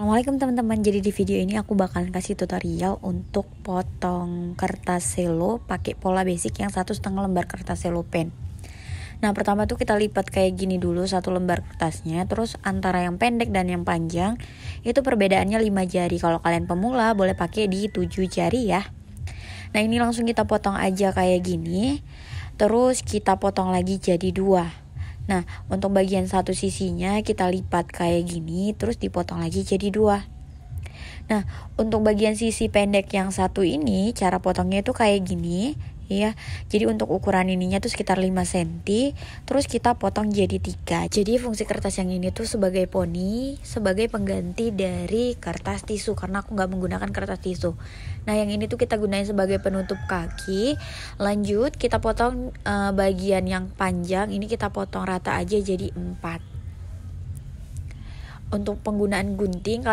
Assalamualaikum teman-teman. Jadi di video ini aku bakalan kasih tutorial untuk potong kertas selo pakai pola basic yang satu setengah lembar kertas selo pen. Nah pertama tuh kita lipat kayak gini dulu satu lembar kertasnya Terus antara yang pendek dan yang panjang Itu perbedaannya 5 jari Kalau kalian pemula boleh pakai di 7 jari ya Nah ini langsung kita potong aja kayak gini Terus kita potong lagi jadi dua Nah, untuk bagian satu sisinya kita lipat kayak gini, terus dipotong lagi jadi dua. Nah, untuk bagian sisi pendek yang satu ini, cara potongnya itu kayak gini ya jadi untuk ukuran ininya tuh sekitar 5 cm terus kita potong jadi tiga jadi fungsi kertas yang ini tuh sebagai poni sebagai pengganti dari kertas tisu karena aku nggak menggunakan kertas tisu nah yang ini tuh kita gunain sebagai penutup kaki lanjut kita potong uh, bagian yang panjang ini kita potong rata aja jadi 4 untuk penggunaan gunting